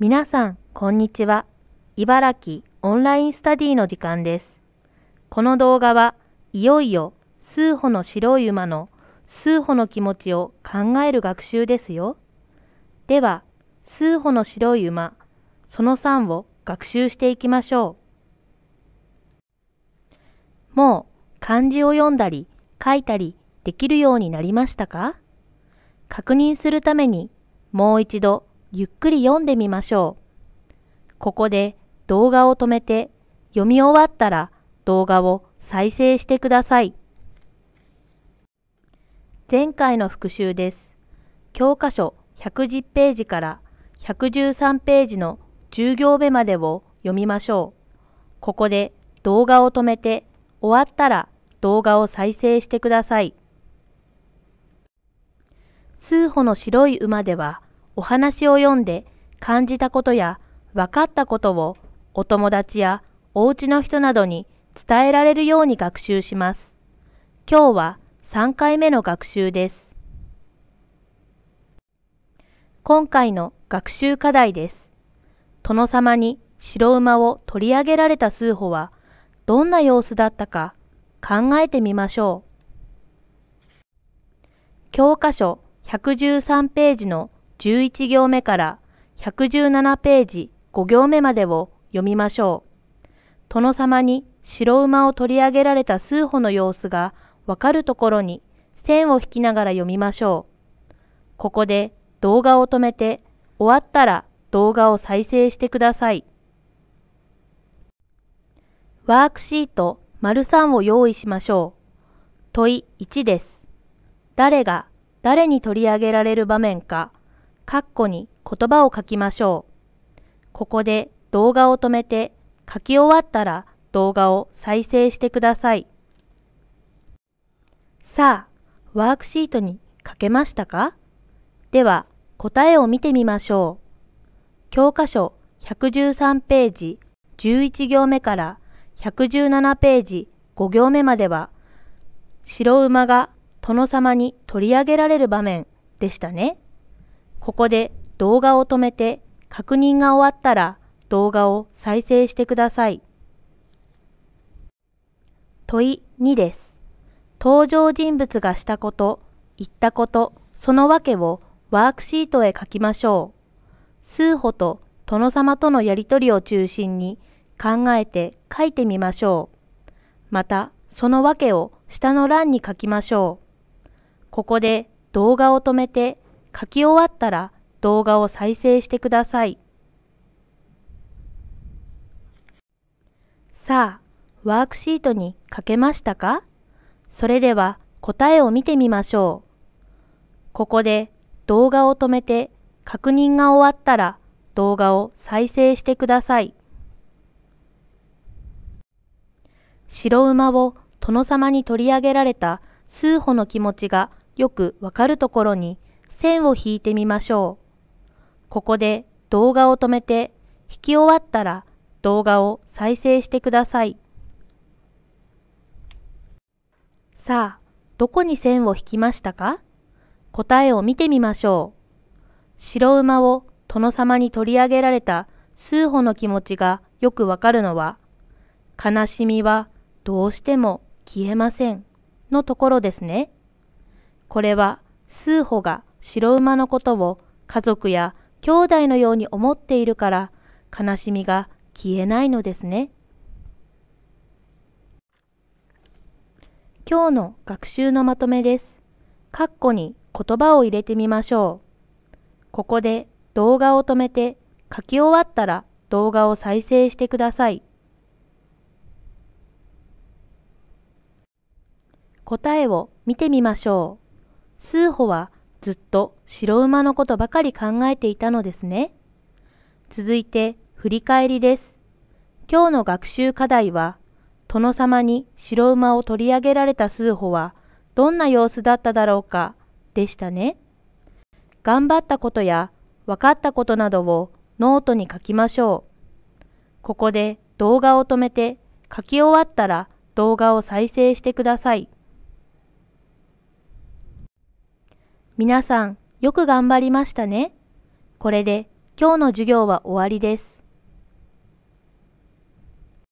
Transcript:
皆さん、こんにちは。茨城オンラインスタディの時間です。この動画はいよいよ数歩の白い馬の数歩の気持ちを考える学習ですよ。では、数歩の白い馬、その3を学習していきましょう。もう漢字を読んだり書いたりできるようになりましたか確認するためにもう一度ゆっくり読んでみましょう。ここで動画を止めて読み終わったら動画を再生してください。前回の復習です。教科書110ページから113ページの10行目までを読みましょう。ここで動画を止めて終わったら動画を再生してください。数歩の白い馬ではお話を読んで感じたことや分かったことをお友達やお家の人などに伝えられるように学習します。今日は3回目の学習です。今回の学習課題です。殿様に白馬を取り上げられた数歩はどんな様子だったか考えてみましょう。教科書113ページの11行目から117ページ5行目までを読みましょう。殿様に白馬を取り上げられた数歩の様子がわかるところに線を引きながら読みましょう。ここで動画を止めて終わったら動画を再生してください。ワークシート丸3を用意しましょう。問い1です。誰が誰に取り上げられる場面かカッに言葉を書きましょう。ここで動画を止めて書き終わったら動画を再生してください。さあ、ワークシートに書けましたかでは答えを見てみましょう。教科書113ページ11行目から117ページ5行目までは白馬が殿様に取り上げられる場面でしたね。ここで動画を止めて確認が終わったら動画を再生してください。問い2です。登場人物がしたこと、言ったこと、その訳をワークシートへ書きましょう。数歩と殿様とのやりとりを中心に考えて書いてみましょう。また、その訳を下の欄に書きましょう。ここで動画を止めて書き終わったら動画を再生してください。さあ、ワークシートに書けましたかそれでは答えを見てみましょう。ここで動画を止めて確認が終わったら動画を再生してください。白馬を殿様に取り上げられた数歩の気持ちがよくわかるところに線を引いてみましょう。ここで動画を止めて、引き終わったら動画を再生してください。さあ、どこに線を引きましたか答えを見てみましょう。白馬を殿様に取り上げられた数歩の気持ちがよくわかるのは、悲しみはどうしても消えませんのところですね。これは数歩が白馬のことを家族や兄弟のように思っているから悲しみが消えないのですね。今日の学習のまとめです。括弧に言葉を入れてみましょう。ここで動画を止めて書き終わったら動画を再生してください。答えを見てみましょう。数歩はずっと白馬のことばかり考えていたのですね。続いて振り返りです。今日の学習課題は、殿様に白馬を取り上げられた数歩はどんな様子だっただろうかでしたね。頑張ったことや分かったことなどをノートに書きましょう。ここで動画を止めて書き終わったら動画を再生してください。皆さんよく頑張りましたね。これで今日の授業は終わりです。